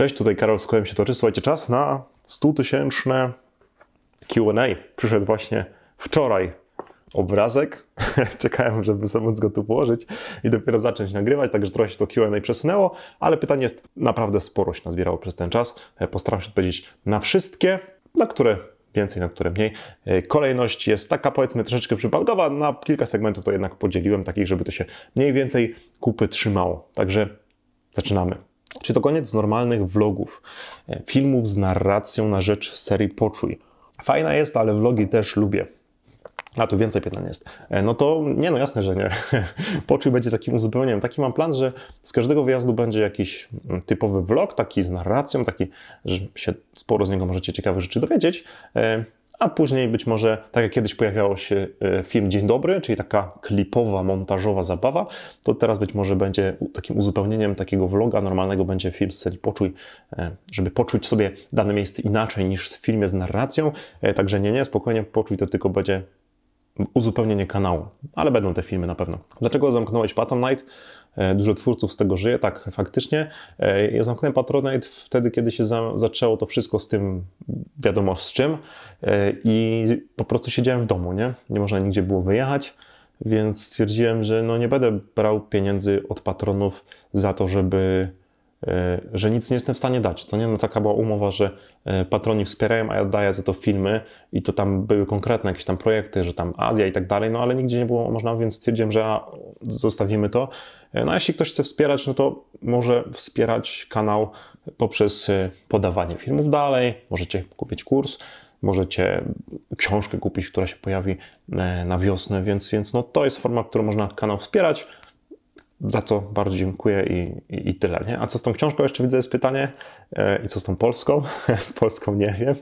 Cześć, tutaj Karol z się toczy. Słuchajcie, czas na 100 tysięczne Q&A. Przyszedł właśnie wczoraj obrazek. Czekałem, żeby sobie móc go tu położyć i dopiero zacząć nagrywać, także trochę się to Q&A przesunęło, ale pytanie jest naprawdę sporo się nazbierało przez ten czas. E, postaram się odpowiedzieć na wszystkie, na które więcej, na które mniej. E, kolejność jest taka powiedzmy troszeczkę przypadkowa, na kilka segmentów to jednak podzieliłem takich, żeby to się mniej więcej kupy trzymało. Także zaczynamy. Czy to koniec normalnych vlogów, e, filmów z narracją na rzecz serii Poczuj? Fajna jest, ale vlogi też lubię. A tu więcej pytań jest. E, no to nie, no jasne, że nie. Poczuj będzie takim uzupełnieniem. Taki mam plan, że z każdego wyjazdu będzie jakiś mm, typowy vlog, taki z narracją, taki, że się sporo z niego możecie ciekawe rzeczy dowiedzieć. E, a później być może, tak jak kiedyś pojawiał się e, film Dzień Dobry, czyli taka klipowa, montażowa zabawa, to teraz być może będzie takim uzupełnieniem takiego vloga normalnego będzie film z serii Poczuj, e, żeby poczuć sobie dane miejsce inaczej niż w filmie z narracją. E, także nie, nie, spokojnie, Poczuj to tylko będzie uzupełnienie kanału, ale będą te filmy na pewno. Dlaczego zamknąłeś Patronite? E, dużo twórców z tego żyje, tak, faktycznie. E, ja zamknąłem Patronite wtedy, kiedy się za zaczęło to wszystko z tym, wiadomo z czym, e, i po prostu siedziałem w domu, nie? Nie można nigdzie było wyjechać, więc stwierdziłem, że no nie będę brał pieniędzy od patronów za to, żeby E, że nic nie jestem w stanie dać, co nie? No taka była umowa, że e, patroni wspierają, a ja daję za to filmy i to tam były konkretne jakieś tam projekty, że tam Azja i tak dalej, no ale nigdzie nie było można, więc stwierdziłem, że a, zostawimy to. E, no a jeśli ktoś chce wspierać, no to może wspierać kanał poprzez podawanie filmów dalej, możecie kupić kurs, możecie książkę kupić, która się pojawi na wiosnę, więc, więc no to jest forma, którą można kanał wspierać za co bardzo dziękuję i, i, i, tyle. Nie? A co z tą książką jeszcze widzę jest pytanie e, i co z tą Polską? z Polską nie wiem,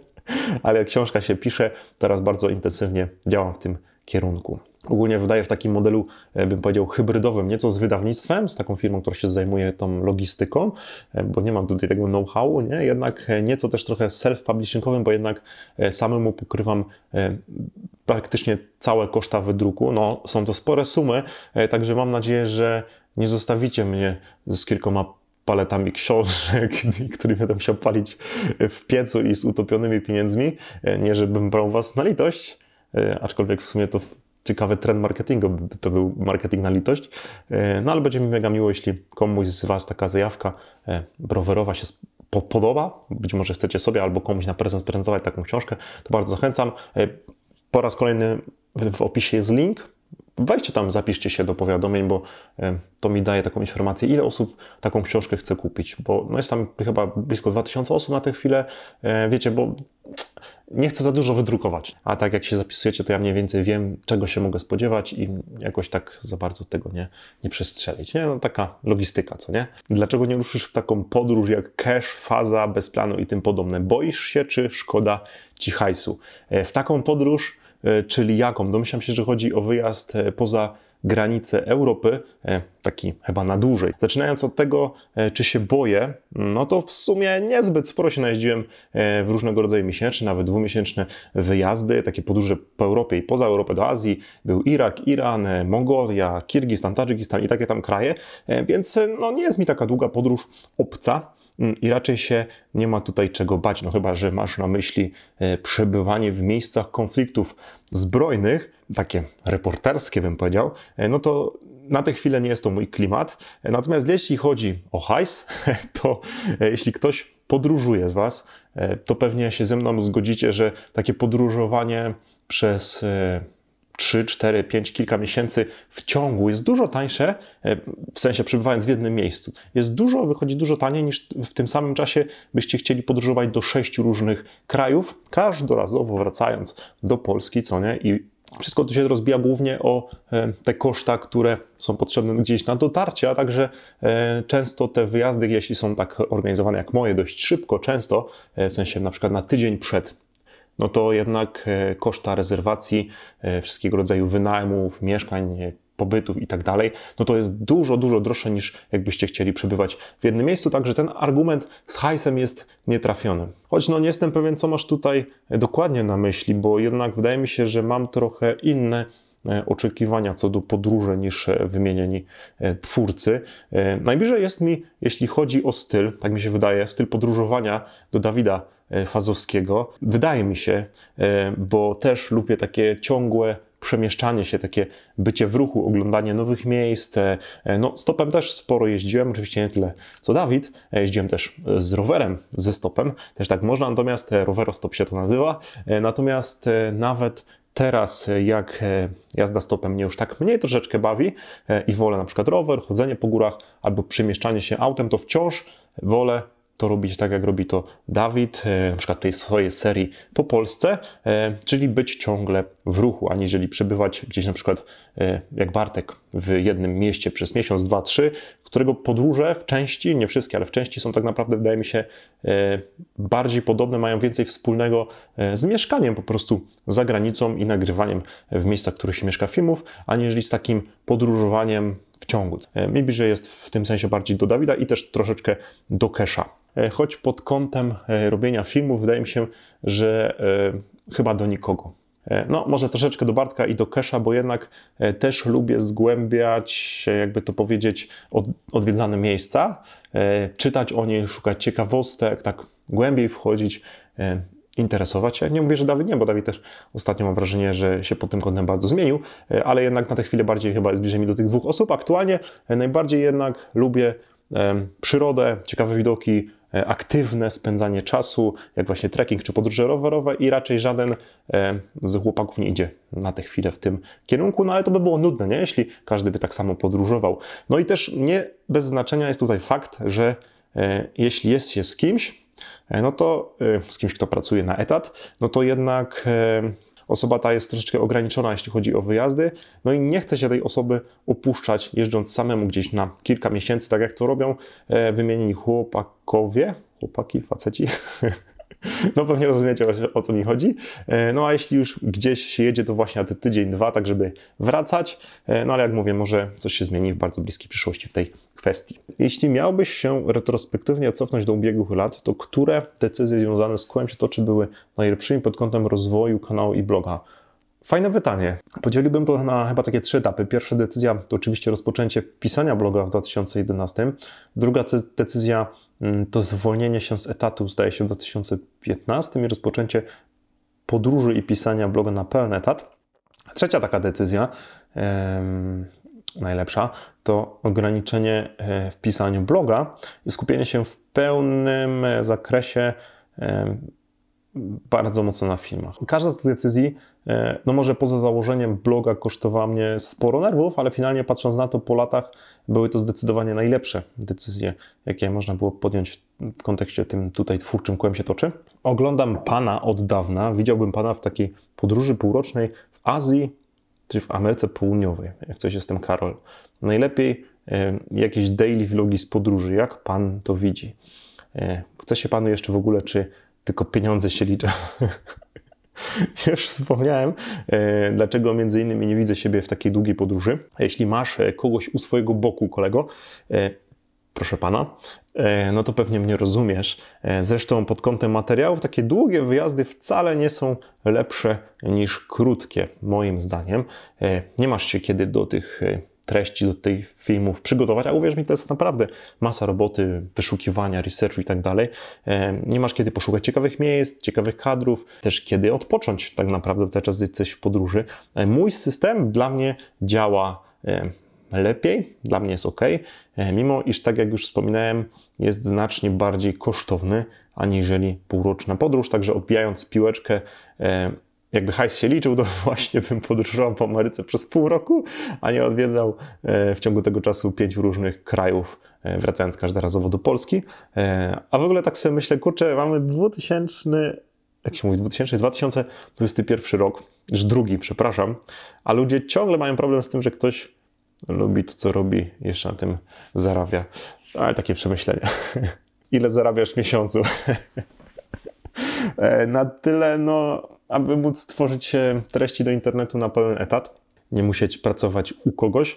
ale jak książka się pisze, teraz bardzo intensywnie działam w tym kierunku ogólnie wydaje w takim modelu, e, bym powiedział, hybrydowym, nieco z wydawnictwem, z taką firmą, która się zajmuje tą logistyką, e, bo nie mam tutaj tego know-howu, nie? jednak e, nieco też trochę self-publishingowym, bo jednak samemu pokrywam praktycznie całe koszta wydruku. No, są to spore sumy, także mam nadzieję, że nie zostawicie mnie z kilkoma paletami książek, który będę musiał palić w piecu i z utopionymi pieniędzmi. Nie, żebym brał was na litość, aczkolwiek w sumie to ciekawy trend marketingu, to był marketing na litość. E, no ale będzie mi mega miło, jeśli komuś z Was taka zajawka e, browerowa się podoba, być może chcecie sobie albo komuś na prezent prezentować taką książkę, to bardzo zachęcam. E, po raz kolejny w opisie jest link wejdźcie tam, zapiszcie się do powiadomień, bo e, to mi daje taką informację, ile osób taką książkę chce kupić, bo no jest tam chyba blisko 2000 osób na tę chwilę, e, wiecie, bo nie chcę za dużo wydrukować, a tak jak się zapisujecie, to ja mniej więcej wiem, czego się mogę spodziewać i jakoś tak za bardzo tego nie, nie przestrzelić, nie? No taka logistyka, co nie? Dlaczego nie ruszysz w taką podróż jak cash, faza, bez planu i tym podobne? Boisz się, czy szkoda ci hajsu? E, w taką podróż E, czyli jaką? Domyślam się, że chodzi o wyjazd e, poza granice Europy, e, taki chyba na dłużej. Zaczynając od tego, czy się boję, no to w sumie niezbyt sporo się najeździłem w różnego rodzaju miesięczne, nawet dwumiesięczne wyjazdy, takie podróże po Europie i poza Europę do Azji. Był Irak, Iran, Mongolia, Kirgistan, Tadżykistan i takie tam kraje, więc no nie jest mi taka długa podróż obca. Mm, i raczej się nie ma tutaj czego bać, no chyba, że masz na myśli e, przebywanie w miejscach konfliktów zbrojnych, takie reporterskie bym powiedział, e, no to na tę chwilę nie jest to mój klimat. E, natomiast jeśli chodzi o hajs, to jeśli ktoś podróżuje z Was, to pewnie się ze mną zgodzicie, że takie podróżowanie przez 3, 4, 5, kilka miesięcy w ciągu jest dużo tańsze, e, w sensie przebywając w jednym miejscu. Jest dużo, wychodzi dużo taniej niż w tym samym czasie byście chcieli podróżować do sześciu różnych krajów, każdorazowo wracając do Polski, co nie? I wszystko tu się rozbija głównie o e, te koszta, które są potrzebne gdzieś na dotarcie, a także e, często te wyjazdy, jeśli są tak organizowane jak moje, dość szybko, często, w sensie na przykład na tydzień przed no to jednak e, koszta rezerwacji, e, wszystkiego rodzaju wynajmów, mieszkań, e, pobytów i tak dalej, no to jest dużo, dużo droższe niż jakbyście chcieli przebywać w jednym miejscu, także ten argument z hajsem jest nietrafiony. Choć no nie jestem pewien, co masz tutaj dokładnie na myśli, bo jednak wydaje mi się, że mam trochę inne E, oczekiwania co do podróży niż e, wymienieni e, twórcy. Najbliżej jest mi, jeśli chodzi o styl, tak mi się wydaje, styl podróżowania do Dawida Fazowskiego. Wydaje mi się, bo też lubię takie ciągłe przemieszczanie się, takie bycie w ruchu, oglądanie nowych miejsc. No, stopem też sporo jeździłem, oczywiście nie tyle co Dawid. Jeździłem też z rowerem, ze stopem, też tak można, natomiast rowerostop się to nazywa. Natomiast nawet Teraz e, jak e, jazda stopem mnie już tak mniej troszeczkę bawi e, i wolę na przykład rower, chodzenie po górach albo przemieszczanie się autem, to wciąż wolę to robić tak, jak robi to Dawid, na przykład tej swojej serii po Polsce, czyli być ciągle w ruchu, aniżeli przebywać gdzieś na przykład jak Bartek w jednym mieście przez miesiąc, dwa, trzy, którego podróże w części, nie wszystkie, ale w części są tak naprawdę, wydaje mi się, e, bardziej podobne, mają więcej wspólnego e, z mieszkaniem po prostu za granicą i nagrywaniem w miejscach, w których się mieszka filmów, aniżeli z takim podróżowaniem w ciągu. E, mi że jest w tym sensie bardziej do Dawida i też troszeczkę do Kesha. Choć pod kątem robienia filmów wydaje mi się, że chyba do nikogo. E, no, może troszeczkę do Bartka i do Kesha, bo jednak e, też lubię zgłębiać, e, jakby to powiedzieć, odwiedzane miejsca, czytać o niej, szukać ciekawostek, tak głębiej wchodzić, interesować się. Nie mówię, że Dawid nie, bo Dawid też ostatnio mam wrażenie, że się pod tym kątem bardzo zmienił, ale jednak na tę chwilę bardziej chyba jest bliżej mi do tych dwóch osób. Aktualnie najbardziej jednak lubię przyrodę, ciekawe widoki, E, aktywne spędzanie czasu, jak właśnie trekking czy podróże rowerowe i raczej żaden e, z chłopaków nie idzie na tę chwilę w tym kierunku, no ale to by było nudne, nie? Jeśli każdy by tak samo podróżował. No i też nie bez znaczenia jest tutaj fakt, że e, jeśli jest się z kimś, no to z kimś, kto pracuje na etat, no to jednak Osoba ta jest troszeczkę ograniczona, jeśli chodzi o wyjazdy, no i nie chce się tej osoby opuszczać, jeżdżąc samemu gdzieś na kilka miesięcy, tak jak to robią e, wymienieni chłopakowie, chłopaki, faceci, No pewnie rozumiecie o co mi chodzi. E, no a jeśli już gdzieś się jedzie, to właśnie na ten tydzień, dwa, tak żeby wracać. E, no ale jak mówię, może coś się zmieni w bardzo bliskiej przyszłości w tej kwestii. Jeśli miałbyś się retrospektywnie cofnąć do ubiegłych lat, to które decyzje związane z kołem się toczy były najlepszymi pod kątem rozwoju kanału i bloga? Fajne pytanie. Podzieliłbym to na chyba takie trzy etapy. Pierwsza decyzja to oczywiście rozpoczęcie pisania bloga w 2011. Druga decyzja Mm, to zwolnienie się z etatu, zdaje się, w 2015 i rozpoczęcie podróży i pisania bloga na pełen etat. Trzecia taka decyzja, najlepsza, to ograniczenie e, w pisaniu bloga i skupienie się w pełnym zakresie bardzo mocno na filmach. Każda z tych decyzji, e, no może poza założeniem bloga kosztowała mnie sporo nerwów, ale finalnie patrząc na to po latach, były to zdecydowanie najlepsze decyzje, jakie można było podjąć w kontekście tym tutaj twórczym kołem się toczy. Oglądam Pana od dawna, widziałbym Pana w takiej podróży półrocznej w Azji, czy w Ameryce Południowej, jak coś jestem Karol. Najlepiej e, jakieś daily vlogi z podróży, jak Pan to widzi. E, chce się Panu jeszcze w ogóle, czy tylko pieniądze się liczą. Już wspomniałem, e, dlaczego między innymi nie widzę siebie w takiej długiej podróży. Jeśli masz e, kogoś u swojego boku, kolego, e, proszę pana, no to pewnie mnie rozumiesz. Zresztą pod kątem materiałów takie długie wyjazdy wcale nie są lepsze niż krótkie, moim zdaniem. Nie masz się kiedy do tych treści do tych filmów przygotować, a uwierz mi, to jest naprawdę masa roboty, wyszukiwania, researchu i tak dalej. Nie masz kiedy poszukać ciekawych miejsc, ciekawych kadrów, też kiedy odpocząć tak naprawdę, cały czas jesteś w podróży. E, mój system dla mnie działa lepiej, dla mnie jest ok, e, mimo iż, tak jak już wspominałem, jest znacznie bardziej kosztowny aniżeli półroczna podróż. Także odbijając piłeczkę, jakby hajs się liczył, to właśnie bym podróżował po Ameryce przez pół roku, a nie odwiedzał e, w ciągu tego czasu pięciu różnych krajów, e, wracając każdorazowo do Polski. E, a w ogóle tak sobie myślę, kurczę, mamy 2000, jak się mówi, 2000, 2021 rok, już drugi, przepraszam, a ludzie ciągle mają problem z tym, że ktoś lubi to, co robi, jeszcze na tym zarabia. Ale takie przemyślenia. Ile zarabiasz w miesiącu? na tyle, no aby móc tworzyć treści do internetu na pełen etat nie musieć pracować u kogoś.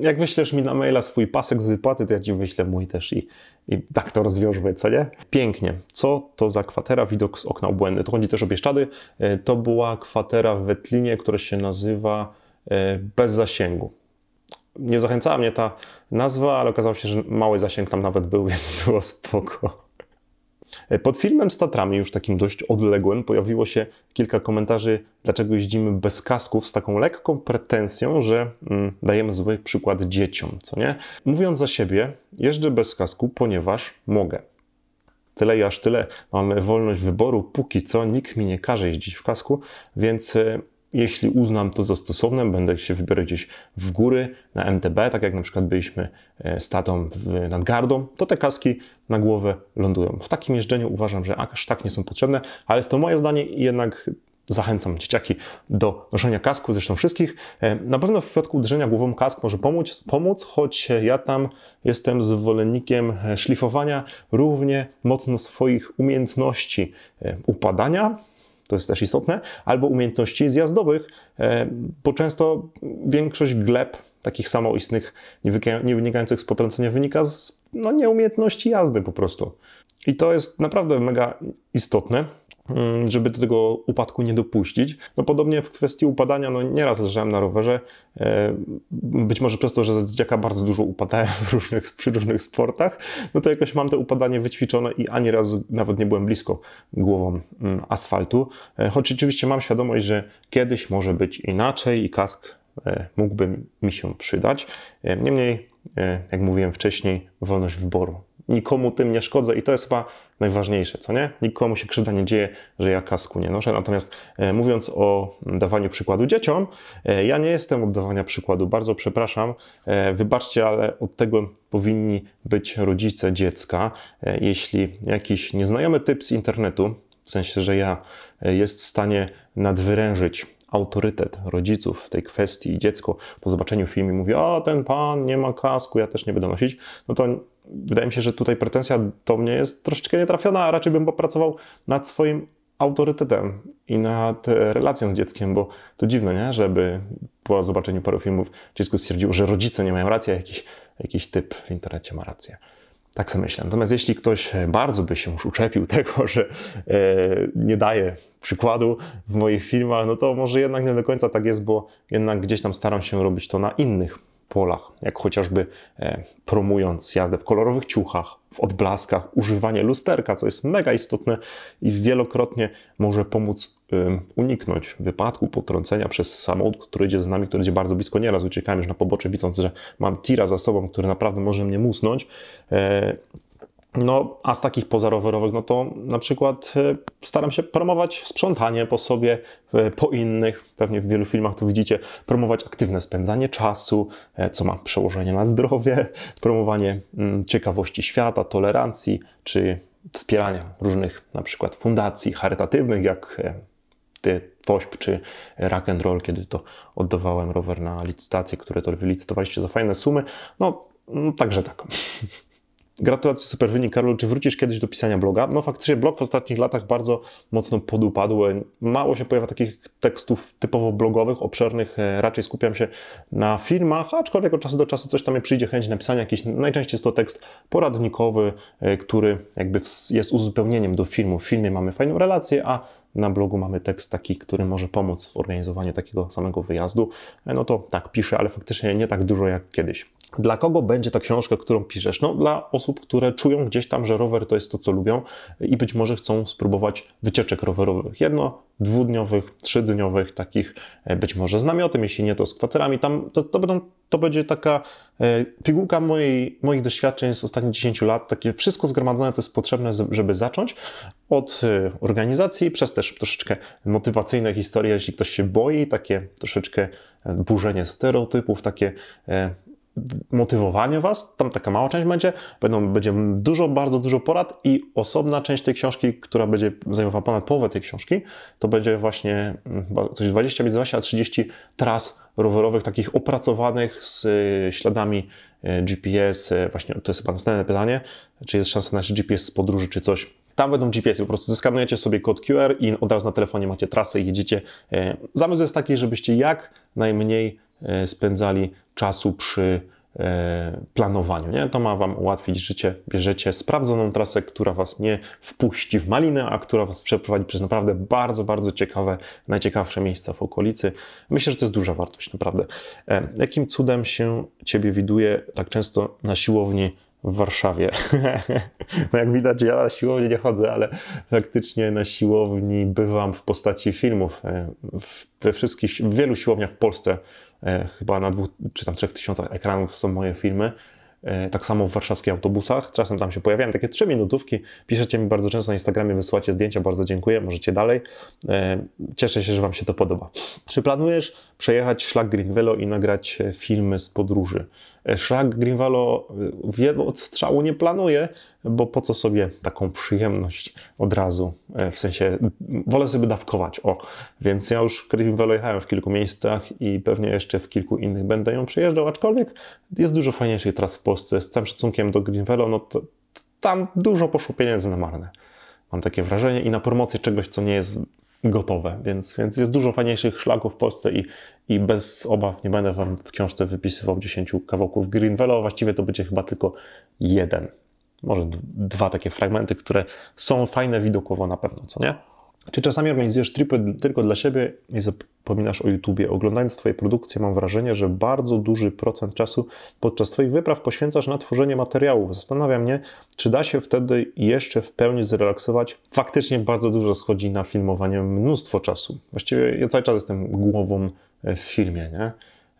Jak wyślesz mi na maila swój pasek z wypłaty, to ja ci wyślę mój też i, i tak to rozwiążmy, co nie? Pięknie. Co to za kwatera? Widok z okna obłędy. To chodzi też o Bieszczady. E, to była kwatera w Wetlinie, która się nazywa e, Bez Zasięgu. Nie zachęcała mnie ta nazwa, ale okazało się, że mały zasięg tam nawet był, więc było spoko. E, pod filmem z Tatrami, już takim dość odległym, pojawiło się kilka komentarzy, dlaczego jeździmy bez kasków, z taką lekką pretensją, że mm, dajemy zły przykład dzieciom, co nie? Mówiąc za siebie, jeżdżę bez kasku, ponieważ mogę. Tyle i aż tyle. Mamy wolność wyboru, póki co nikt mi nie każe jeździć w kasku, więc e, jeśli uznam to za stosowne, będę się wybierać gdzieś w góry na MTB, tak jak na przykład byliśmy statą e, nad Gardą, to te kaski na głowę lądują. W takim jeżdżeniu uważam, że aż tak nie są potrzebne, ale jest to moje zdanie i jednak zachęcam dzieciaki do noszenia kasku, zresztą wszystkich. E, na pewno w przypadku uderzenia głową kask może pomóc, pomóc choć ja tam jestem zwolennikiem e, szlifowania równie mocno swoich umiejętności upadania, to jest też istotne, albo umiejętności zjazdowych, e, bo często większość gleb takich samoistnych, nie wynikających z potrącenia, wynika z no, nieumiejętności jazdy po prostu. I to jest naprawdę mega istotne. Mm, żeby do tego upadku nie dopuścić. No podobnie w kwestii upadania, no nieraz leżałem na rowerze, e, być może przez to, że z dzieciaka bardzo dużo upadałem w różnych, przy różnych sportach, no to jakoś mam te upadanie wyćwiczone i ani razu nawet nie byłem blisko głową mm, asfaltu, e, choć oczywiście mam świadomość, że kiedyś może być inaczej i kask e, mógłby mi się przydać. Niemniej, jak mówiłem wcześniej, wolność wyboru nikomu tym nie szkodzę i to jest chyba najważniejsze, co nie? Nikomu się krzywda nie dzieje, że ja kasku nie noszę. Natomiast e, mówiąc o dawaniu przykładu dzieciom, e, ja nie jestem od dawania przykładu. Bardzo przepraszam, e, wybaczcie, ale od tego powinni być rodzice dziecka. Jeśli jakiś nieznajomy typ z internetu, w sensie, że ja, jest w stanie nadwyrężyć autorytet rodziców w tej kwestii i dziecko po zobaczeniu filmu mówi, a ten pan nie ma kasku, ja też nie będę nosić, no to wydaje mi się, że tutaj pretensja do mnie jest troszeczkę nietrafiona, a raczej bym popracował nad swoim autorytetem i nad e, relacją z dzieckiem, bo to dziwne, nie? żeby po zobaczeniu paru filmów dziecko stwierdziło, że rodzice nie mają racji, a jakiś, jakiś typ w internecie ma rację. Tak sobie myślę. Natomiast jeśli ktoś e, bardzo by się już uczepił tego, że e, nie daje przykładu w moich filmach, no to może jednak nie do końca tak jest, bo jednak gdzieś tam staram się robić to na innych polach, jak chociażby e, promując jazdę w kolorowych ciuchach, w odblaskach, używanie lusterka, co jest mega istotne i wielokrotnie może pomóc uniknąć wypadku, potrącenia przez samochód, który idzie z nami, który idzie bardzo blisko. Nieraz uciekałem już na pobocze, widząc, że mam tira za sobą, który naprawdę może mnie musnąć. E, no, a z takich pozarowerowych, no to na przykład e, staram się promować sprzątanie po sobie, e, po innych, pewnie w wielu filmach to widzicie, promować aktywne spędzanie czasu, e, co ma przełożenie na zdrowie, promowanie mm, ciekawości świata, tolerancji, czy wspierania różnych na przykład fundacji charytatywnych, jak ty czy Rock and Roll, kiedy to oddawałem rower na licytację, które to wylicytowaliście za fajne sumy. no, no także tak. Gratulacje, super wynik, Karol. Czy wrócisz kiedyś do pisania bloga? No faktycznie blog w ostatnich latach bardzo mocno podupadł. Mało się pojawia takich tekstów typowo blogowych, obszernych. E, raczej skupiam się na filmach, aczkolwiek od czasu do czasu coś tam mi przyjdzie chęć napisania jakiś, najczęściej jest to tekst poradnikowy, e, który jakby jest uzupełnieniem do filmu. W filmie mamy fajną relację, a na blogu mamy tekst taki, który może pomóc w organizowaniu takiego samego wyjazdu. E, no to tak, piszę, ale faktycznie nie tak dużo jak kiedyś. Dla kogo będzie ta książka, którą piszesz? No, dla osób, które czują gdzieś tam, że rower to jest to, co lubią i być może chcą spróbować wycieczek rowerowych. Jedno, dwudniowych, trzydniowych, takich e, być może z namiotem, jeśli nie to z kwaterami. Tam to, to, będą, to będzie taka e, pigułka mojej, moich doświadczeń z ostatnich 10 lat, takie wszystko zgromadzone, co jest potrzebne, żeby zacząć. Od e, organizacji, przez też troszeczkę motywacyjne historie, jeśli ktoś się boi, takie troszeczkę burzenie stereotypów, takie motywowanie was, tam taka mała część będzie, będą, będzie dużo, bardzo dużo porad i osobna część tej książki, która będzie zajmowała ponad połowę tej książki, to będzie właśnie mm, coś 20, 20 a 30 tras rowerowych, takich opracowanych z y, śladami y, GPS, y, właśnie to jest chyba następne pytanie, czy jest szansa na GPS z podróży, czy coś tam będą gps po prostu skanujecie sobie kod QR i od razu na telefonie macie trasę i jedziecie. E, zamysł jest taki, żebyście jak najmniej e, spędzali czasu przy e, planowaniu. Nie? To ma Wam ułatwić życie. Bierzecie sprawdzoną trasę, która Was nie wpuści w malinę, a która Was przeprowadzi przez naprawdę bardzo, bardzo ciekawe, najciekawsze miejsca w okolicy. Myślę, że to jest duża wartość, naprawdę. E, jakim cudem się Ciebie widuje tak często na siłowni w Warszawie. no jak widać, ja na siłowni nie chodzę, ale faktycznie na siłowni bywam w postaci filmów. E, we wszystkich, w wielu siłowniach w Polsce E, chyba na dwóch czy tam trzech tysiącach ekranów są moje filmy. E, tak samo w warszawskich autobusach. Czasem tam się pojawiają takie trzy minutówki. Piszecie mi bardzo często na Instagramie, wysyłacie zdjęcia, bardzo dziękuję, możecie dalej. E, cieszę się, że Wam się to podoba. Czy planujesz przejechać szlak Greenwello i nagrać filmy z podróży? Szlak Greenwalo y, w jedną odstrzału nie planuje, bo po co sobie taką przyjemność od razu, e, w sensie wolę sobie dawkować, o. Więc ja już Greenwalo jechałem w kilku miejscach i pewnie jeszcze w kilku innych będę ją przejeżdżał, aczkolwiek jest dużo fajniejszych tras w Polsce. Z całym szacunkiem do Greenwalo, no to tam dużo poszło pieniędzy na marne. Mam takie wrażenie i na promocję czegoś, co nie jest gotowe, więc, więc jest dużo fajniejszych szlaków w Polsce i, i bez obaw nie będę Wam w książce wypisywał 10 kawałków Greenwella, właściwie to będzie chyba tylko jeden, może dwa takie fragmenty, które są fajne widokowo na pewno, co nie? Czy czasami organizujesz tripy tylko dla siebie i zapominasz o YouTubie? Oglądając Twoje produkcje, mam wrażenie, że bardzo duży procent czasu podczas Twoich wypraw poświęcasz na tworzenie materiałów. Zastanawiam się, czy da się wtedy jeszcze w pełni zrelaksować? Faktycznie bardzo dużo schodzi na filmowanie, mnóstwo czasu. Właściwie ja cały czas jestem głową e, w filmie, nie?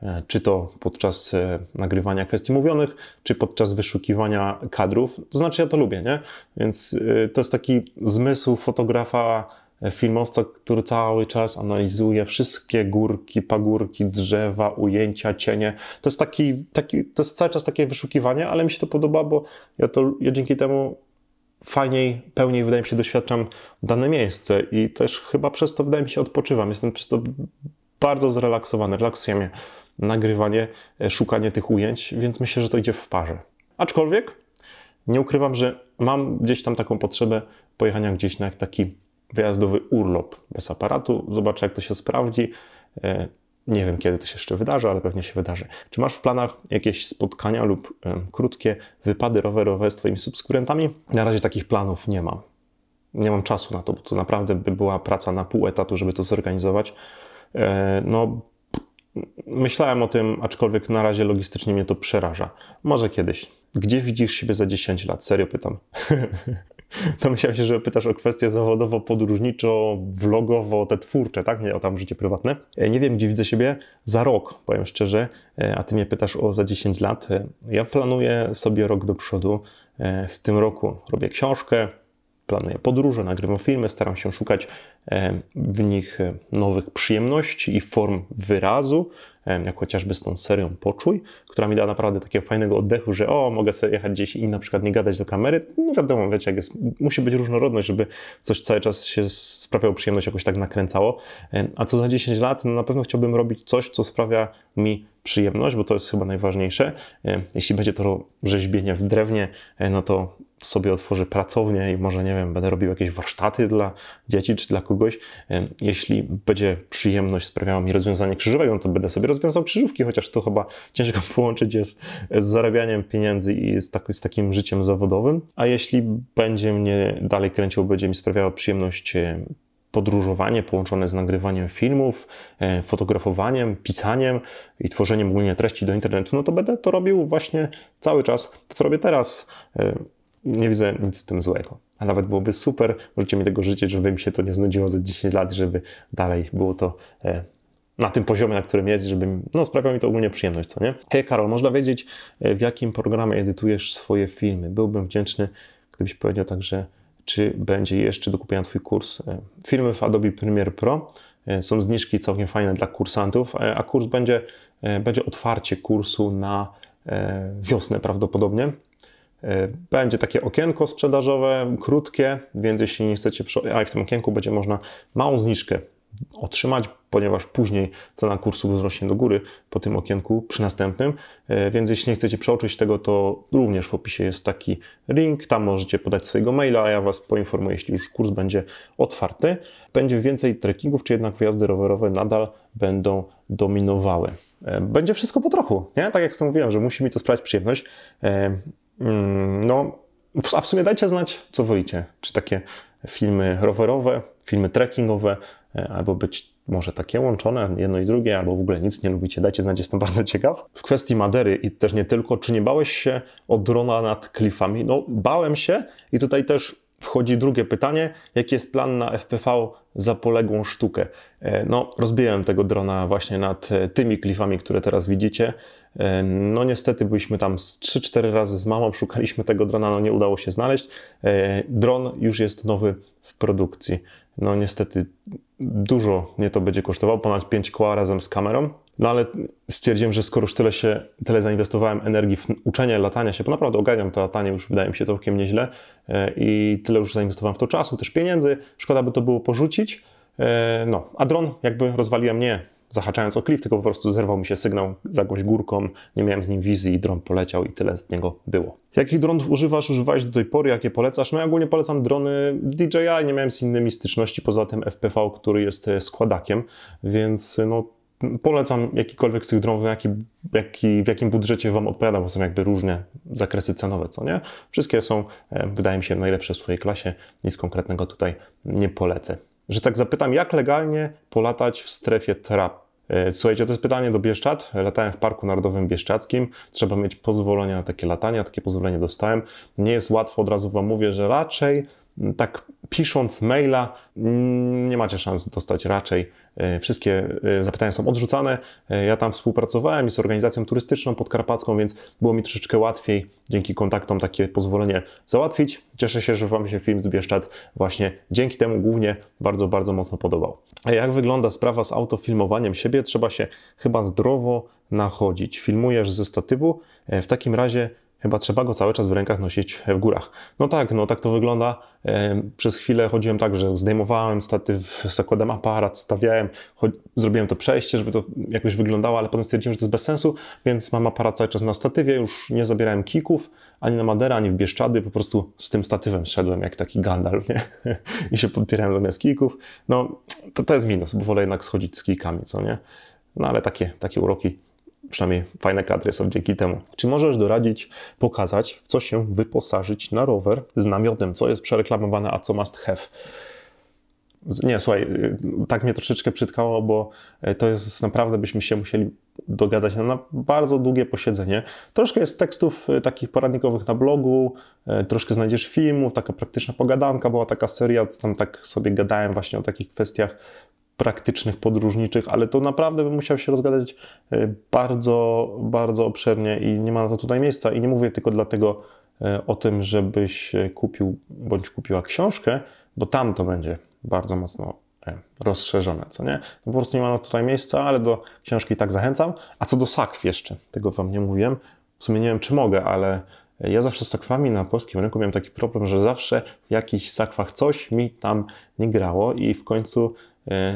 E, czy to podczas e, nagrywania kwestii mówionych, czy podczas wyszukiwania kadrów. To znaczy, ja to lubię, nie? Więc to jest taki zmysł fotografa filmowca, który cały czas analizuje wszystkie górki, pagórki, drzewa, ujęcia, cienie. To jest, taki, taki, to jest cały czas takie wyszukiwanie, ale mi się to podoba, bo ja, to, ja dzięki temu fajniej, pełniej, wydaje mi się, doświadczam dane miejsce i też chyba przez to, wydaje mi się, odpoczywam. Jestem przez to bardzo zrelaksowany. Relaksuje mnie nagrywanie, e, szukanie tych ujęć, więc myślę, że to idzie w parze. Aczkolwiek nie ukrywam, że mam gdzieś tam taką potrzebę pojechania gdzieś na taki wyjazdowy urlop bez aparatu. Zobaczę, jak to się sprawdzi. E, nie wiem, kiedy to się jeszcze wydarzy, ale pewnie się wydarzy. Czy masz w planach jakieś spotkania lub e, krótkie wypady rowerowe z Twoimi subskrybentami? Na razie takich planów nie mam. Nie mam czasu na to, bo to naprawdę by była praca na pół etatu, żeby to zorganizować. E, no, myślałem o tym, aczkolwiek na razie logistycznie mnie to przeraża. Może kiedyś. Gdzie widzisz siebie za 10 lat? Serio pytam. Domyślam się, że pytasz o kwestie zawodowo-podróżniczo, vlogowo, te twórcze, tak? Nie o tam życie prywatne. E, nie wiem, gdzie widzę siebie za rok, powiem szczerze, e, a ty mnie pytasz o za 10 lat. E, ja planuję sobie rok do przodu. W tym roku robię książkę, planuję podróże, nagrywam filmy, staram się szukać e, w nich e, nowych przyjemności i form wyrazu, e, jak chociażby z tą serią Poczuj, która mi da naprawdę takiego fajnego oddechu, że o, mogę sobie jechać gdzieś i na przykład nie gadać do kamery. No wiadomo, wiecie, jak jest, musi być różnorodność, żeby coś cały czas się sprawiało przyjemność, jakoś tak nakręcało. A co za 10 lat, no na pewno chciałbym robić coś, co sprawia mi przyjemność, bo to jest chyba najważniejsze. Jeśli będzie to rzeźbienie w drewnie, no to sobie otworzę pracownię i może, nie wiem, będę robił jakieś warsztaty dla dzieci czy dla kogoś. Jeśli będzie przyjemność sprawiała mi rozwiązanie krzyżówek, no to będę sobie rozwiązał krzyżówki, chociaż to chyba ciężko połączyć jest z zarabianiem pieniędzy i z, tak, z takim życiem zawodowym. A jeśli będzie mnie dalej kręcił, będzie mi sprawiało przyjemność e, podróżowanie połączone z nagrywaniem filmów, e, fotografowaniem, pisaniem i tworzeniem ogólnie treści do internetu, no to będę to robił właśnie cały czas, to co robię teraz e, nie widzę nic w tym złego. A nawet byłoby super, możecie mi tego życzyć, żeby mi się to nie znudziło za 10 lat, żeby dalej było to e, na tym poziomie, na którym jest, żeby no, sprawia mi to ogólnie przyjemność, co nie? Hej Karol, można wiedzieć, e, w jakim programie edytujesz swoje filmy? Byłbym wdzięczny, gdybyś powiedział także, czy będzie jeszcze do kupienia Twój kurs. E, filmy w Adobe Premiere Pro są zniżki całkiem fajne dla kursantów, a kurs będzie, będzie otwarcie kursu na wiosnę prawdopodobnie. E, będzie takie okienko sprzedażowe, krótkie, więc jeśli nie chcecie, a w tym okienku będzie można małą zniżkę otrzymać, ponieważ później cena kursu wzrośnie do góry po tym okienku przy następnym. E, więc jeśli nie chcecie przeoczyć tego, to również w opisie jest taki link. Tam możecie podać swojego maila, a ja Was poinformuję, jeśli już kurs będzie otwarty. Będzie więcej trekkingów, czy jednak wyjazdy rowerowe nadal będą dominowały. E, będzie wszystko po trochu, nie? Tak jak tym mówiłem, że musi mi to sprawiać przyjemność. Mm, no, a w sumie dajcie znać, co wolicie. Czy takie filmy rowerowe, filmy trekkingowe, e, albo być może takie łączone, jedno i drugie, albo w ogóle nic nie lubicie. Dajcie znać, jestem bardzo ciekaw. W kwestii Madery i też nie tylko, czy nie bałeś się o drona nad klifami? No, bałem się i tutaj też wchodzi drugie pytanie. Jaki jest plan na FPV za poległą sztukę? E, no, rozbiłem tego drona właśnie nad e, tymi klifami, które teraz widzicie. E, no niestety byliśmy tam 3-4 razy z mamą, szukaliśmy tego drona, no nie udało się znaleźć. E, dron już jest nowy w produkcji. No niestety dużo mnie to będzie kosztowało, ponad 5 koła razem z kamerą. No ale stwierdziłem, że skoro już tyle, się, tyle zainwestowałem energii w uczenie latania się, bo naprawdę ogarniam to latanie już wydaje mi się całkiem nieźle e, i tyle już zainwestowałem w to czasu, też pieniędzy, szkoda by to było porzucić. No, a dron jakby rozwaliłem nie zahaczając o klif, tylko po prostu zerwał mi się sygnał za jakąś górką, nie miałem z nim wizji i dron poleciał i tyle z niego było. Jakich dronów używasz, używałeś do tej pory, jakie polecasz? No ja ogólnie polecam drony DJI, nie miałem z innymi styczności poza tym FPV, który jest e, składakiem, więc e, no polecam jakikolwiek z tych dronów, jaki, jaki, w jakim budżecie Wam odpowiada, bo są jakby różne zakresy cenowe, co nie? Wszystkie są, e, wydaje mi się, najlepsze w swojej klasie, nic konkretnego tutaj nie polecę że tak zapytam, jak legalnie polatać w strefie trap. E, słuchajcie, to jest pytanie do Bieszczad. Latałem w Parku Narodowym Bieszczadzkim. Trzeba mieć pozwolenie na takie latania. Takie pozwolenie dostałem. Nie jest łatwo, od razu Wam mówię, że raczej tak pisząc maila mm, nie macie szans dostać raczej. E, wszystkie e, zapytania są odrzucane. E, ja tam współpracowałem i z organizacją turystyczną podkarpacką, więc było mi troszeczkę łatwiej dzięki kontaktom takie pozwolenie załatwić. Cieszę się, że Wam się film z Bieszczad właśnie dzięki temu głównie bardzo, bardzo mocno podobał. A jak wygląda sprawa z autofilmowaniem siebie? Trzeba się chyba zdrowo nachodzić. Filmujesz ze statywu, w takim razie chyba trzeba go cały czas w rękach nosić w górach. No tak, no tak to wygląda. Przez chwilę chodziłem tak, że zdejmowałem statyw, zakładam aparat, stawiałem, zrobiłem to przejście, żeby to jakoś wyglądało, ale potem stwierdziłem, że to jest bez sensu, więc mam aparat cały czas na statywie, już nie zabierałem kików, ani na Maderę, ani w Bieszczady, po prostu z tym statywem szedłem jak taki Gandalf, nie? I się podpierałem zamiast kików. No, to, to jest minus, bo wolę jednak schodzić z kikami, co nie? No ale takie, takie uroki przynajmniej fajne kadry są dzięki temu. Czy możesz doradzić, pokazać, w co się wyposażyć na rower z namiotem, co jest przereklamowane, a co must have? Nie, słuchaj, y, tak mnie troszeczkę przytkało, bo y, to jest naprawdę, byśmy się musieli dogadać na bardzo długie posiedzenie. Troszkę jest tekstów y, takich poradnikowych na blogu, troszkę znajdziesz filmów, taka praktyczna pogadanka, była taka seria, tam tak sobie gadałem właśnie o takich kwestiach praktycznych, podróżniczych, ale to naprawdę bym musiał się rozgadać e, bardzo, bardzo obszernie i nie ma na to tutaj miejsca. I nie mówię tylko dlatego e, o tym, żebyś e, kupił bądź kupiła książkę, bo tam to będzie bardzo mocno rozszerzone, co nie? Po prostu nie ma na to tutaj miejsca, ale do książki tak zachęcam. A co do sakw jeszcze, tego Wam nie mówiłem. W sumie nie wiem, czy mogę, ale ja zawsze z sakwami na polskim rynku miałem taki problem, że zawsze w jakichś sakwach coś mi tam nie grało i w końcu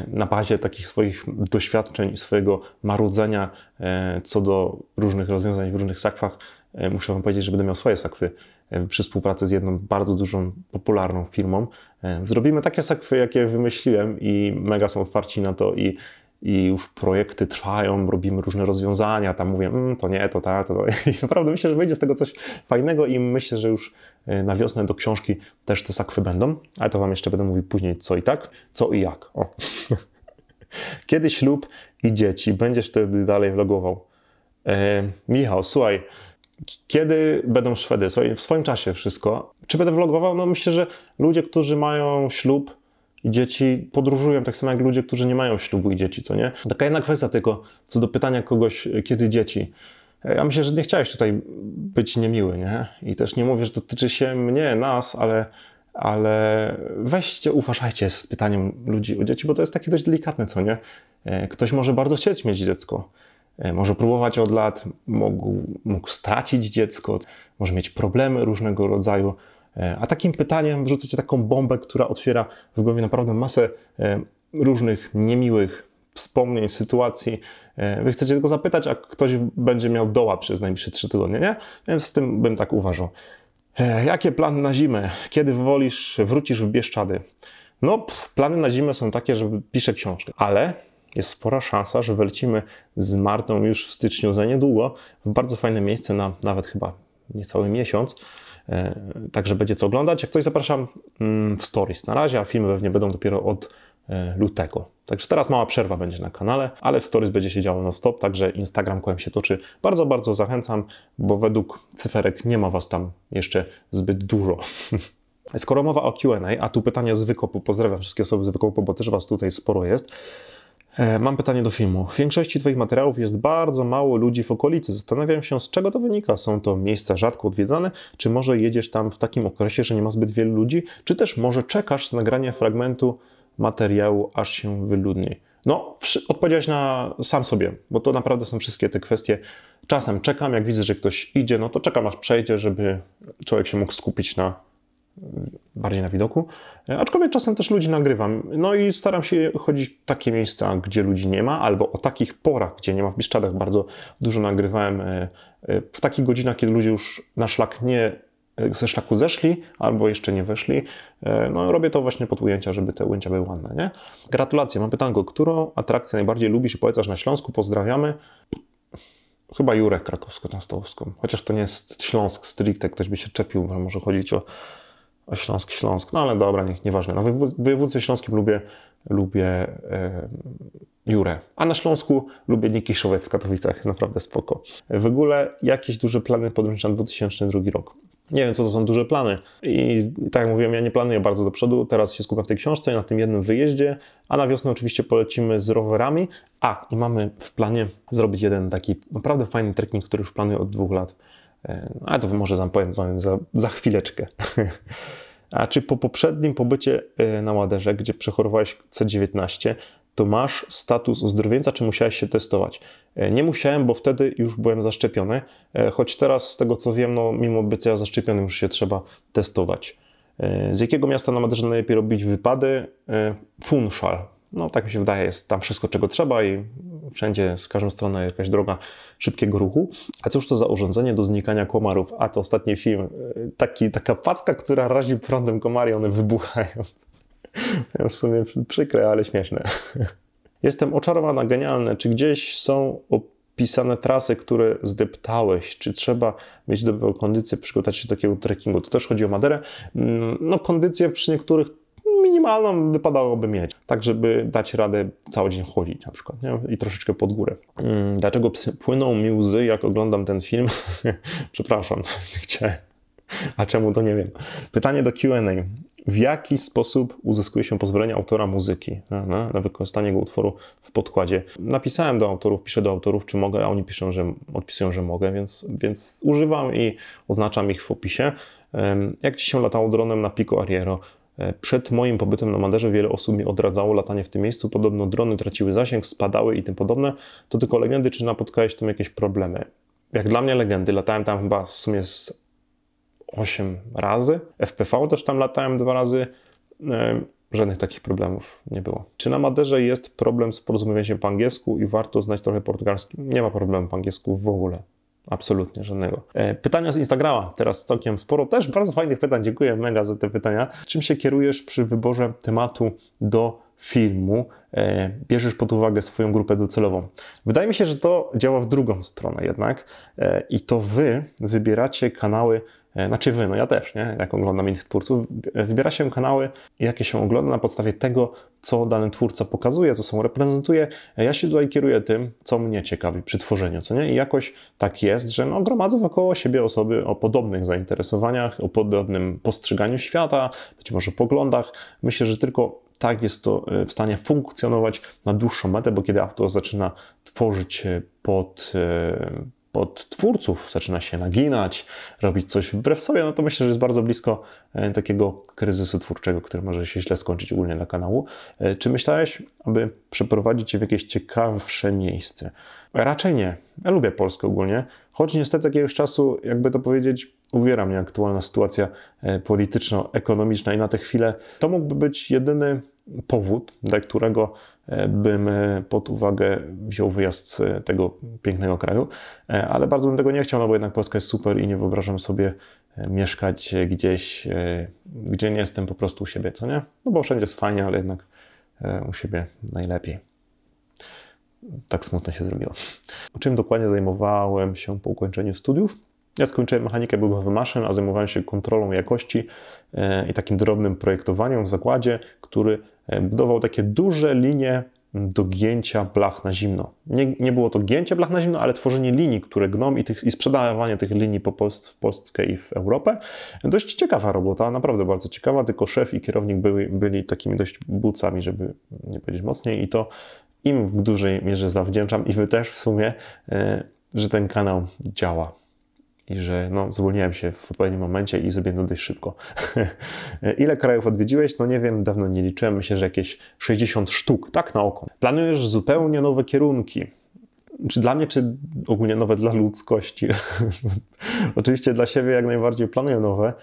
na bazie takich swoich doświadczeń i swojego marudzenia e, co do różnych rozwiązań w różnych sakwach, e, muszę Wam powiedzieć, że będę miał swoje sakwy e, przy współpracy z jedną bardzo dużą, popularną firmą. Zrobimy takie sakwy, jakie wymyśliłem i mega są otwarci na to i i już projekty trwają, robimy różne rozwiązania, tam mówię, mmm, to nie, to ta, to, to. I naprawdę myślę, że wyjdzie z tego coś fajnego i myślę, że już e, na wiosnę do książki też te sakwy będą, ale to Wam jeszcze będę mówił później co i tak, co i jak. O. Kiedy ślub i dzieci? Będziesz wtedy dalej vlogował. E, Michał, słuchaj, kiedy będą Szwedy? Słuchaj, w swoim czasie wszystko. Czy będę vlogował? No myślę, że ludzie, którzy mają ślub, i dzieci podróżują, tak samo jak ludzie, którzy nie mają ślubu i dzieci, co nie? Taka jedna kwestia tylko, co do pytania kogoś, kiedy dzieci. Ja myślę, że nie chciałeś tutaj być niemiły, nie? I też nie mówię, że dotyczy się mnie, nas, ale, ale weźcie, uważajcie z pytaniem ludzi o dzieci, bo to jest takie dość delikatne, co nie? E, ktoś może bardzo chcieć mieć dziecko, e, może próbować od lat, mógł, mógł stracić dziecko, może mieć problemy różnego rodzaju. E, a takim pytaniem wrzucę taką bombę, która otwiera w głowie naprawdę masę e, różnych niemiłych wspomnień, sytuacji. E, wy chcecie tylko zapytać, a ktoś będzie miał doła przez najbliższe trzy tygodnie, nie? Więc z tym bym tak uważał. Jakie plany na zimę? Kiedy wolisz, wrócisz w Bieszczady? No, pff, plany na zimę są takie, że piszę książkę, ale jest spora szansa, że wylecimy z Martą już w styczniu za niedługo w bardzo fajne miejsce na nawet chyba niecały miesiąc E, także będzie co oglądać. Jak ktoś zapraszam mm, w stories na razie, a filmy pewnie będą dopiero od e, lutego. Także teraz mała przerwa będzie na kanale, ale w stories będzie się działo non stop, także Instagram kołem się toczy. Bardzo, bardzo zachęcam, bo według cyferek nie ma Was tam jeszcze zbyt dużo. Skoro mowa o Q&A, a tu pytania z wykopu, pozdrawiam wszystkie osoby z wykopu, bo też Was tutaj sporo jest. E, mam pytanie do filmu. W większości Twoich materiałów jest bardzo mało ludzi w okolicy. Zastanawiam się, z czego to wynika. Są to miejsca rzadko odwiedzane? Czy może jedziesz tam w takim okresie, że nie ma zbyt wielu ludzi? Czy też może czekasz z nagrania fragmentu materiału, aż się wyludni? No, odpowiedziałeś na sam sobie, bo to naprawdę są wszystkie te kwestie. Czasem czekam, jak widzę, że ktoś idzie, no to czekam aż przejdzie, żeby człowiek się mógł skupić na bardziej na widoku, aczkolwiek czasem też ludzi nagrywam. No i staram się chodzić w takie miejsca, gdzie ludzi nie ma, albo o takich porach, gdzie nie ma w Biszczadach. Bardzo dużo nagrywałem e, e, w takich godzinach, kiedy ludzie już na szlak nie e, ze szlaku zeszli, albo jeszcze nie weszli. No robię to właśnie pod ujęcia, żeby te ujęcia były ładne, nie? Gratulacje, mam pytanko, którą atrakcję najbardziej lubisz i polecasz na Śląsku? Pozdrawiamy chyba Jurek krakowsko-częstochowską. Chociaż to nie jest Śląsk stricte, ktoś by się czepił, może chodzić o o Śląsk, Śląsk, no ale dobra, niech, nieważne. Na no, województwie śląskim lubię, lubię e, Jurę, a na Śląsku lubię Nikiszowiec w Katowicach, jest naprawdę spoko. W ogóle jakieś duże plany podręczne na 2002 rok. Nie wiem, co to są duże plany. I tak jak mówiłem, ja nie planuję bardzo do przodu. Teraz się skupiam w tej książce i na tym jednym wyjeździe, a na wiosnę oczywiście polecimy z rowerami. A, i mamy w planie zrobić jeden taki naprawdę fajny trekking, który już planuję od dwóch lat. E, a to może wam powiem, powiem za, za chwileczkę. A czy po poprzednim pobycie e, na ładerze, gdzie przechorowałeś C19, to masz status uzdrowieńca, czy musiałeś się testować? E, nie musiałem, bo wtedy już byłem zaszczepiony, choć teraz z tego co wiem, no mimo bycia zaszczepionym już się trzeba testować. Z jakiego miasta na Maderze najlepiej robić wypady? Funchal no tak mi się wydaje, jest tam wszystko, czego trzeba i wszędzie, z każdą stroną jakaś droga szybkiego ruchu. A cóż to za urządzenie do znikania komarów? A to ostatni film, y, taki, taka packa, która razi prądem komary, one wybuchają. w sumie przykre, ale śmieszne. Jestem oczarowana, genialne. Czy gdzieś są opisane trasy, które zdeptałeś? Czy trzeba mieć dobrą kondycję, przygotować się do takiego trekkingu? To też chodzi o Maderę. Mm, no kondycję przy niektórych minimalną wypadałoby mieć, tak żeby dać radę cały dzień chodzić na przykład nie? i troszeczkę pod górę. Hmm, dlaczego płyną mi łzy, jak oglądam ten film? Przepraszam, nie chciałem. A czemu to nie wiem? Pytanie do QA. W jaki sposób uzyskuje się pozwolenie autora muzyki na, na wykorzystanie jego utworu w podkładzie? Napisałem do autorów, piszę do autorów, czy mogę, a oni piszą, że odpisują, że mogę, więc, więc używam i oznaczam ich w opisie. Jak ci się latało dronem na Pico Ariero? E, przed moim pobytem na Maderze wiele osób mi odradzało latanie w tym miejscu. Podobno drony traciły zasięg, spadały i tym podobne. To tylko legendy, czy napotkałeś tam jakieś problemy? Jak dla mnie legendy, latałem tam chyba w sumie z 8 razy. FPV też tam latałem dwa razy. E, żadnych takich problemów nie było. Czy na Maderze jest problem z porozumiewaniem się po angielsku i warto znać trochę portugalski? Nie ma problemu po angielsku w ogóle. Absolutnie żadnego. E, pytania z Instagrama, teraz całkiem sporo, też bardzo fajnych pytań, dziękuję mega za te pytania. Czym się kierujesz przy wyborze tematu do filmu? E, bierzesz pod uwagę swoją grupę docelową. Wydaje mi się, że to działa w drugą stronę jednak e, i to wy wybieracie kanały E, znaczy wy, no ja też, nie? jak oglądam innych twórców, wybiera się kanały, jakie się ogląda na podstawie tego, co dany twórca pokazuje, co są reprezentuje. E, ja się tutaj kieruję tym, co mnie ciekawi przy tworzeniu, co nie? I jakoś tak jest, że no, gromadzę wokoło siebie osoby o podobnych zainteresowaniach, o podobnym postrzeganiu świata, być może poglądach. Myślę, że tylko tak jest to e, w stanie funkcjonować na dłuższą metę, bo kiedy autor zaczyna tworzyć pod od twórców, zaczyna się naginać, robić coś wbrew sobie, no to myślę, że jest bardzo blisko e, takiego kryzysu twórczego, który może się źle skończyć ogólnie dla kanału. E, czy myślałeś, aby przeprowadzić się w jakieś ciekawsze miejsce? Raczej nie. Ja lubię Polskę ogólnie, choć niestety jakiegoś czasu, jakby to powiedzieć, uwiera mnie aktualna sytuacja e, polityczno-ekonomiczna i na tę chwilę to mógłby być jedyny powód, dla którego E, bym e, pod uwagę wziął wyjazd z tego pięknego kraju, e, ale bardzo bym tego nie chciał, no bo jednak Polska jest super i nie wyobrażam sobie mieszkać gdzieś, gdzie nie jestem po prostu u siebie, co nie? No bo wszędzie jest fajnie, ale jednak u siebie najlepiej. Tak smutno się zrobiło. Czym dokładnie zajmowałem się po ukończeniu studiów? Ja skończyłem mechanikę budowy maszyn, a zajmowałem się kontrolą jakości i takim drobnym projektowaniem w zakładzie, który E, budował takie duże linie do gięcia blach na zimno. Nie, nie było to gięcie blach na zimno, ale tworzenie linii, które gną i, tych, i sprzedawanie tych linii po Polsce, w Polskę i w Europę. Dość ciekawa robota, naprawdę bardzo ciekawa, tylko szef i kierownik byli, byli takimi dość bucami, żeby nie powiedzieć mocniej i to im w dużej mierze zawdzięczam i wy też w sumie, e, że ten kanał działa i że no, zwolniłem się w odpowiednim momencie i zrobiłem to dość szybko. Ile krajów odwiedziłeś? No nie wiem, dawno nie liczyłem, myślę, że jakieś 60 sztuk, tak na oko. Planujesz zupełnie nowe kierunki. Czy dla mnie, czy ogólnie nowe dla ludzkości? Oczywiście dla siebie jak najbardziej planuję nowe,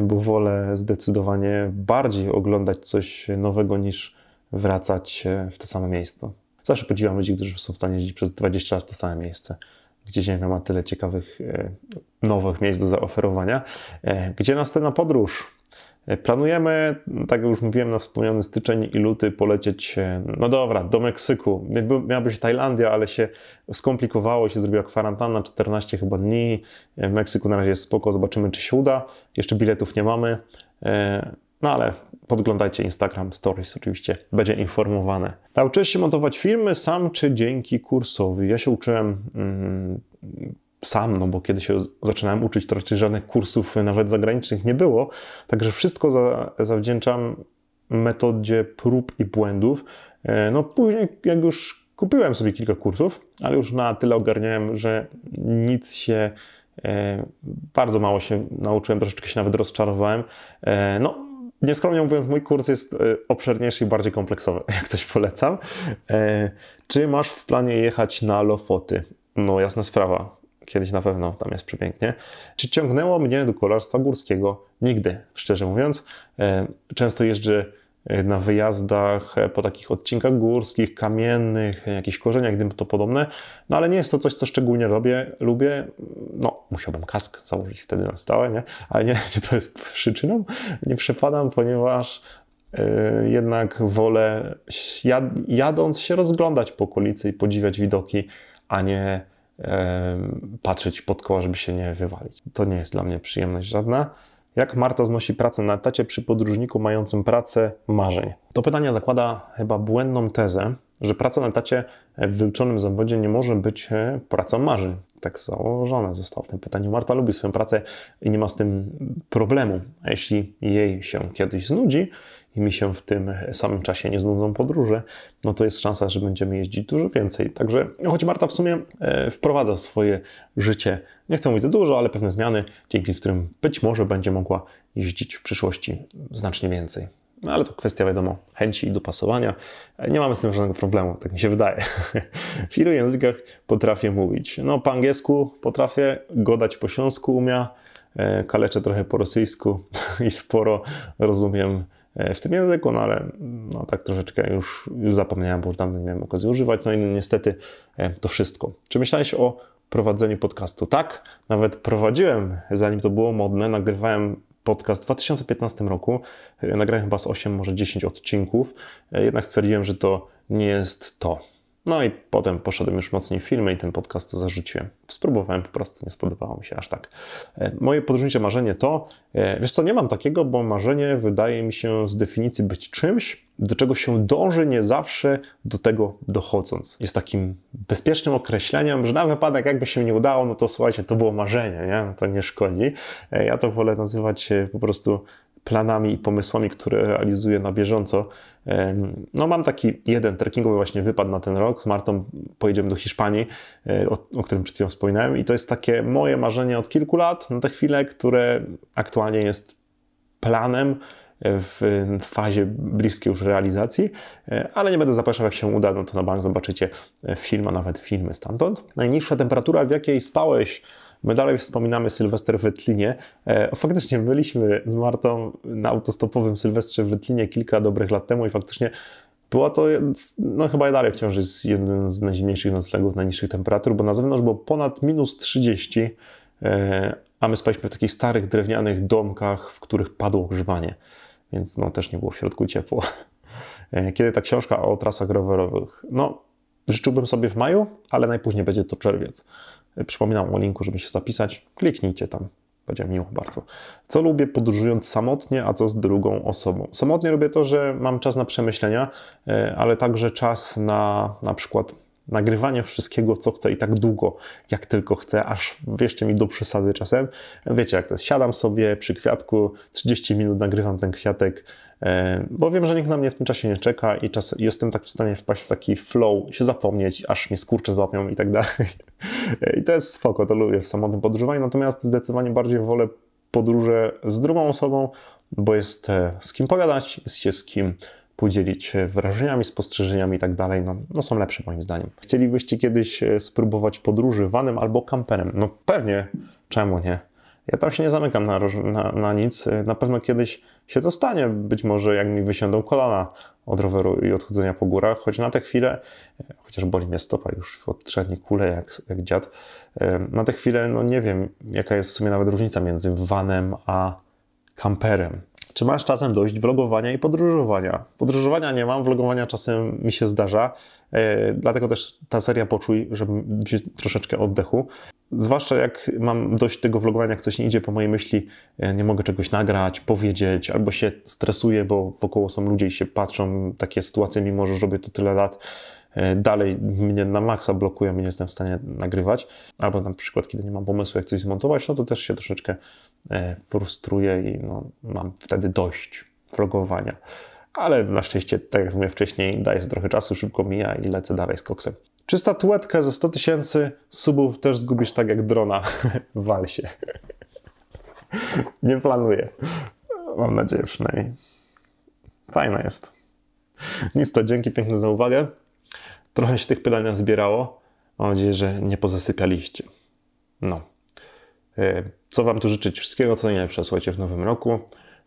bo wolę zdecydowanie bardziej oglądać coś nowego niż wracać e, w to samo miejsce. Zawsze podziwiam ludzi, którzy są w stanie jeździć przez 20 lat w to samo miejsce gdzie Ziemia ma tyle ciekawych, e, nowych miejsc do zaoferowania. E, gdzie następna podróż? E, planujemy, tak jak już mówiłem, na wspomniany styczeń i luty polecieć, no dobra, do Meksyku. Miałaby być Tajlandia, ale się skomplikowało, się zrobiła kwarantanna, 14 chyba dni. W Meksyku na razie jest spoko, zobaczymy czy się uda. Jeszcze biletów nie mamy, no ale podglądajcie Instagram Stories, oczywiście będzie informowane. Nauczyłeś się montować filmy sam czy dzięki kursowi? Ja się uczyłem mm, sam, no bo kiedy się zaczynałem uczyć, to raczej żadnych kursów, nawet zagranicznych, nie było. Także wszystko za, zawdzięczam metodzie prób i błędów. E, no później, jak już kupiłem sobie kilka kursów, ale już na tyle ogarniałem, że nic się e, bardzo mało się nauczyłem, troszeczkę się nawet rozczarowałem. E, no, nieskromnie mówiąc, mój kurs jest e, obszerniejszy i bardziej kompleksowy, jak coś polecam. E, czy masz w planie jechać na Lofoty? No jasna sprawa, kiedyś na pewno, tam jest przepięknie. Czy ciągnęło mnie do kolarstwa górskiego? Nigdy, szczerze mówiąc. E, często jeżdżę E, na wyjazdach e, po takich odcinkach górskich, kamiennych, e, jakichś korzeniach dym to podobne. No ale nie jest to coś, co szczególnie robię, lubię. No, musiałbym kask założyć wtedy na stałe, nie? Ale nie, nie to jest przyczyną. Nie przepadam, ponieważ jednak wolę jad jadąc się rozglądać po okolicy i podziwiać widoki, a nie patrzeć pod koła, żeby się nie wywalić. To nie jest dla mnie przyjemność żadna. Jak Marta znosi pracę na etacie przy podróżniku mającym pracę marzeń? To pytanie zakłada chyba błędną tezę, że praca na etacie w wyuczonym zawodzie nie może być e, pracą marzeń. Tak założone zostało w tym pytaniu. Marta lubi swoją pracę i nie ma z tym problemu. A jeśli jej się kiedyś znudzi, i mi się w tym samym czasie nie znudzą podróże, no to jest szansa, że będziemy jeździć dużo więcej. Także, choć Marta w sumie e, wprowadza swoje życie, nie chcę mówić za dużo, ale pewne zmiany, dzięki którym być może będzie mogła jeździć w przyszłości znacznie więcej. No ale to kwestia, wiadomo, chęci i dopasowania. E, nie mamy z tym żadnego problemu, tak mi się wydaje. w ilu językach potrafię mówić? No, po angielsku potrafię, godać po śląsku umia, e, kaleczę trochę po rosyjsku i sporo rozumiem E, w tym języku, no ale no, tak troszeczkę już, już zapomniałem, bo już dawno nie miałem okazji używać. No i niestety e, to wszystko. Czy myślałeś o prowadzeniu podcastu? Tak, nawet prowadziłem, zanim to było modne, nagrywałem podcast w 2015 roku. E, nagrałem chyba z 8, może 10 odcinków, jednak stwierdziłem, że to nie jest to. No i potem poszedłem już mocniej w filmy i ten podcast zarzuciłem. Spróbowałem po prostu, nie spodobało mi się aż tak. E, moje podróżnicze marzenie to, e, wiesz co, nie mam takiego, bo marzenie wydaje mi się z definicji być czymś, do czego się dąży nie zawsze do tego dochodząc. Jest takim bezpiecznym określeniem, że na wypadek jakby się nie udało, no to słuchajcie, to było marzenie, nie? No to nie szkodzi. E, ja to wolę nazywać po prostu planami i pomysłami, które realizuję na bieżąco. No mam taki jeden trekkingowy właśnie wypad na ten rok. Z Martą pojedziemy do Hiszpanii, e, o, o, którym przed chwilą wspominałem i to jest takie moje marzenie od kilku lat na tę chwilę, które aktualnie jest planem e, w fazie bliskiej już realizacji, e, ale nie będę zapraszał, jak się uda, no to na bank zobaczycie film, a nawet filmy stamtąd. Najniższa temperatura, w jakiej spałeś My dalej wspominamy Sylwester w Wytlinie. E, faktycznie byliśmy z Martą na autostopowym Sylwestrze w Wytlinie kilka dobrych lat temu i faktycznie była to, no chyba dalej wciąż jest jeden z najzimniejszych noclegów, najniższych temperatur, bo na zewnątrz było ponad minus 30, e, a my spaliśmy w takich starych, drewnianych domkach, w których padło grzewanie, więc no też nie było w środku ciepło. E, kiedy ta książka o trasach rowerowych? No, życzyłbym sobie w maju, ale najpóźniej będzie to czerwiec. Przypominam o linku, żeby się zapisać. Kliknijcie tam. Będzie miło bardzo. Co lubię podróżując samotnie, a co z drugą osobą? Samotnie lubię to, że mam czas na przemyślenia, e, ale także czas na na przykład nagrywanie wszystkiego, co chcę i tak długo, jak tylko chcę, aż wieszcie mi do przesady czasem. Wiecie, jak to jest, siadam sobie przy kwiatku, 30 minut nagrywam ten kwiatek, E, bo wiem, że nikt na mnie w tym czasie nie czeka i czas, jestem tak w stanie wpaść w taki flow, się zapomnieć, aż mnie skurcze złapią i tak dalej. E, I to jest spoko, to lubię w samotnym podróżowaniu, natomiast zdecydowanie bardziej wolę podróże z drugą osobą, bo jest e, z kim pogadać, jest się z kim podzielić wrażeniami, spostrzeżeniami i tak dalej, no, no są lepsze moim zdaniem. Chcielibyście kiedyś spróbować podróży vanem albo kamperem? No pewnie, czemu nie? Ja tam się nie zamykam na, na, na nic. Na pewno kiedyś się to stanie. Być może jak mi wysiądą kolana od roweru i odchodzenia po górach, choć na tę chwilę, e, chociaż boli mnie stopa już od trzech dni kule jak, jak dziad, na tę chwilę no nie wiem, jaka jest w sumie nawet różnica między vanem a kamperem. Czy masz czasem dość vlogowania i podróżowania? Podróżowania nie mam, vlogowania czasem mi się zdarza, e, dlatego też ta seria Poczuj, żeby troszeczkę oddechu. Zwłaszcza jak mam dość tego vlogowania, jak coś nie idzie po mojej myśli, e, nie mogę czegoś nagrać, powiedzieć, albo się stresuję, bo wokoło są ludzie i się patrzą takie sytuacje, mimo że robię to tyle lat, e, dalej mnie na maksa blokują i nie jestem w stanie nagrywać. Albo na przykład, kiedy nie mam pomysłu, jak coś zmontować, no to też się troszeczkę e, frustruję i no, mam wtedy dość vlogowania ale na szczęście, tak jak mówiłem wcześniej, daje sobie trochę czasu, szybko mija i lecę dalej z koksem. Czy statuetkę za 100 tysięcy subów też zgubisz tak jak drona w walsie? Nie planuję. Mam nadzieję przynajmniej. Fajna jest. Nic to, dzięki piękne za uwagę. Trochę się tych pytań zbierało. Mam nadzieję, że nie pozasypialiście. No. E, co Wam tu życzyć? Wszystkiego co najlepsze, słuchajcie, w nowym roku.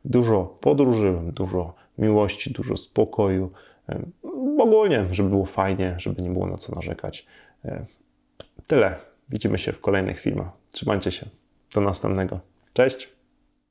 Dużo podróży, dużo miłości, dużo spokoju e, ogólnie, żeby było fajnie, żeby nie było na co narzekać. E, tyle. Widzimy się w kolejnych filmach. Trzymajcie się. Do następnego. Cześć!